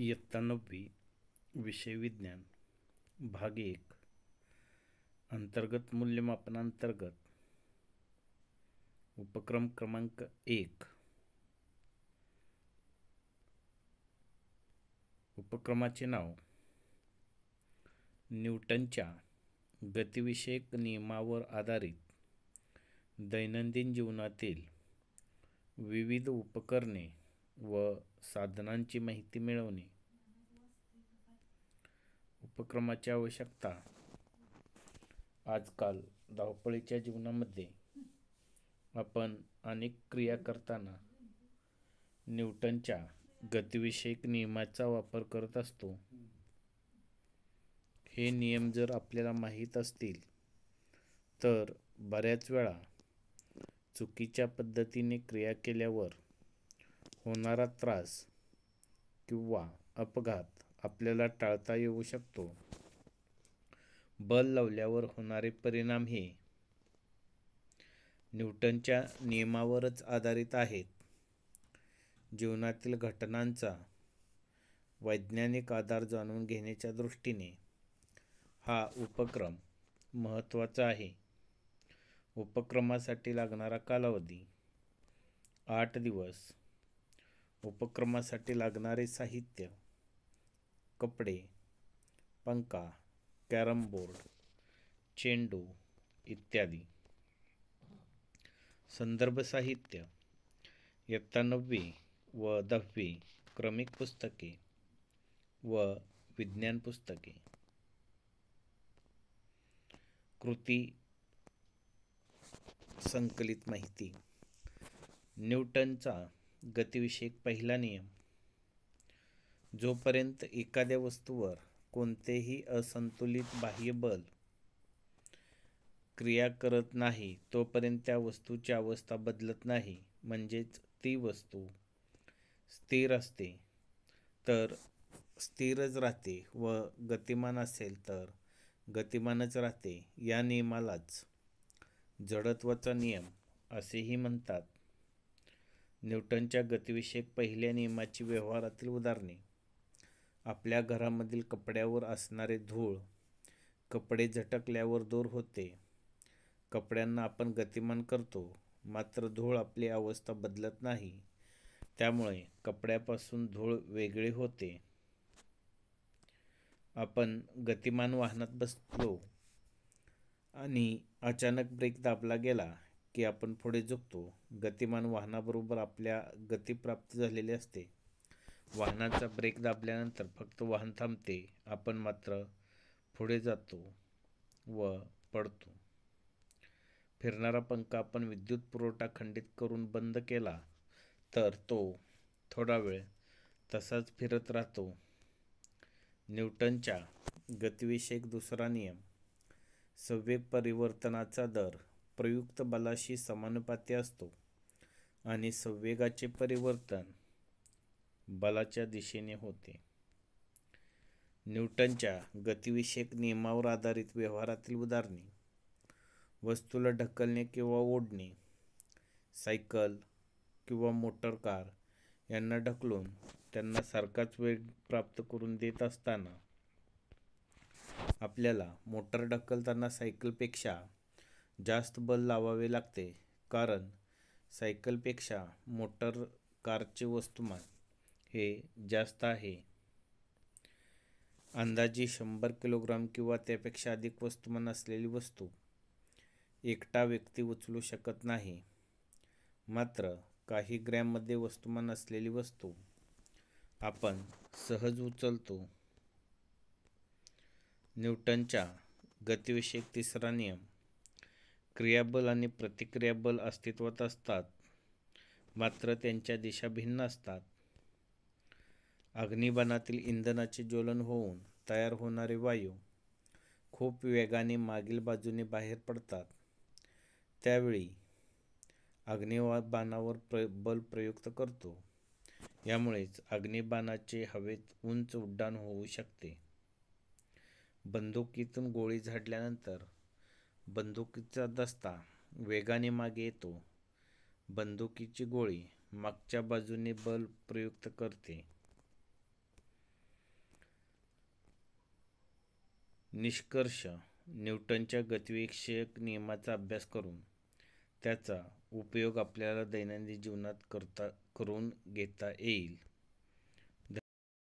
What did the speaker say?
इयत्ता नववी विषय विज्ञान भाग एक अंतर्गत मूल्यमापनांतर्गत उपक्रम क्रमांक एक उपक्रमाचे नाव न्यूटनच्या गतिविषयक नियमावर आधारित दैनंदिन जीवनातील विविध उपकरणे व साधनांची माहिती मिळवणे उपक्रमाची आवश्यकता आजकाल धावपळीच्या जीवनामध्ये आपण अनेक क्रिया करताना न्यूटनच्या गतिविषयक नियमाचा वापर करत असतो हे नियम जर आपल्याला माहीत असतील तर बऱ्याच वेळा चुकीच्या पद्धतीने क्रिया केल्यावर होणारा त्रास किंवा अपघात आपल्याला टाळता येऊ शकतो बल लावल्यावर होणारे परिणाम हे न्यूटनच्या नियमावरच आधारित आहेत जीवनातील घटनांचा वैज्ञानिक आधार जाणून घेण्याच्या दृष्टीने हा उपक्रम महत्त्वाचा आहे उपक्रमासाठी लागणारा कालावधी आठ दिवस उपक्रमासाठी लागणारे साहित्य कपडे पंखा कॅरम बोर्ड चेंडू इत्यादी संदर्भ साहित्य इयत्ता नववी व दहावी क्रमिक पुस्तके व विज्ञान पुस्तके कृती संकलित माहिती न्यूटनचा गतिविषयक पहिला नियम जोपर्यंत एखाद्या वस्तूवर कोणतेही असंतुलित बाह्य बल क्रिया करत नाही तोपर्यंत त्या वस्तूची अवस्था बदलत नाही म्हणजेच ती वस्तू स्थिर असते तर स्थिरच राहते व गतिमान असेल तर गतिमानच राहते या नियमालाच जडत्वाचा नियम असेही म्हणतात न्यूटनच्या गतिविषयक पहिल्या नियमाची व्यवहारातील उदाहरणे आपल्या घरामधील कपड्यावर असणारे धूळ कपडे झटकल्यावर दूर होते कपड्यांना आपण गतिमान करतो मात्र धूळ आपली अवस्था बदलत नाही त्यामुळे कपड्यापासून धूळ वेगळी होते आपण गतिमान वाहनात बसलो आणि अचानक ब्रेक दाबला गेला की आपण पुढे झुकतो गतिमान वाहनाबरोबर आपल्या गती प्राप्त झालेली असते वाहनाचा ब्रेक दाबल्यानंतर फक्त वाहन थांबते आपण मात्र पुढे जातो व पडतो फिरणारा पंखा आपण विद्युत पुरवठा खंडित करून बंद केला तर तो थोडा वेळ तसाच फिरत राहतो न्यूटनच्या गतिविषयक दुसरा नियम सव्य परिवर्तनाचा दर प्रयुक्त बलाशी समानुपाती असतो आणि संवेगाचे परिवर्तन बलाच्या दिशेने होते न्यूटनच्या गतिविषयक नियमावर आधारित व्यवहारातील उदाहरणे वस्तूला ढकलणे किंवा ओढणे सायकल किंवा मोटर कार यांना ढकलून त्यांना सारखाच वेग प्राप्त करून देत असताना आपल्याला मोटर ढकलताना सायकलपेक्षा जास्त बल लावावे लागते कारण सायकलपेक्षा मोटर कारचे वस्तुमान हे जास्त आहे अंदाजे शंभर किलोग्राम किंवा त्यापेक्षा अधिक वस्तुमान असलेली वस्तू एकटा व्यक्ती उचलू शकत नाही मात्र काही ग्रॅममध्ये वस्तुमान असलेली वस्तू आपण सहज उचलतो न्यूटनच्या गतिविषयक तिसरा नियम क्रियाबल आणि प्रतिक्रियाबल अस्तित्वात असतात मात्र त्यांच्या दिशा भिन्न असतात अग्निबाणातील इंधनाचे ज्वलन होऊन तयार होणारे वायू खूप वेगाने मागील बाजूने बाहेर पडतात त्यावेळी बाणावर प्र बल प्रयुक्त करतो यामुळेच अग्निबाणाचे हवेत उंच उड्डाण होऊ शकते बंदुकीतून गोळी झाडल्यानंतर बंदुकीचा दस्ता वेगाने मागे येतो बंदुकीची गोळी मागच्या बाजूने बल प्रयुक्त करते निष्कर्ष न्यूटनच्या गतिविषयक नियमाचा अभ्यास करून त्याचा उपयोग आपल्याला दैनंदिन जीवनात करता करून घेता येईल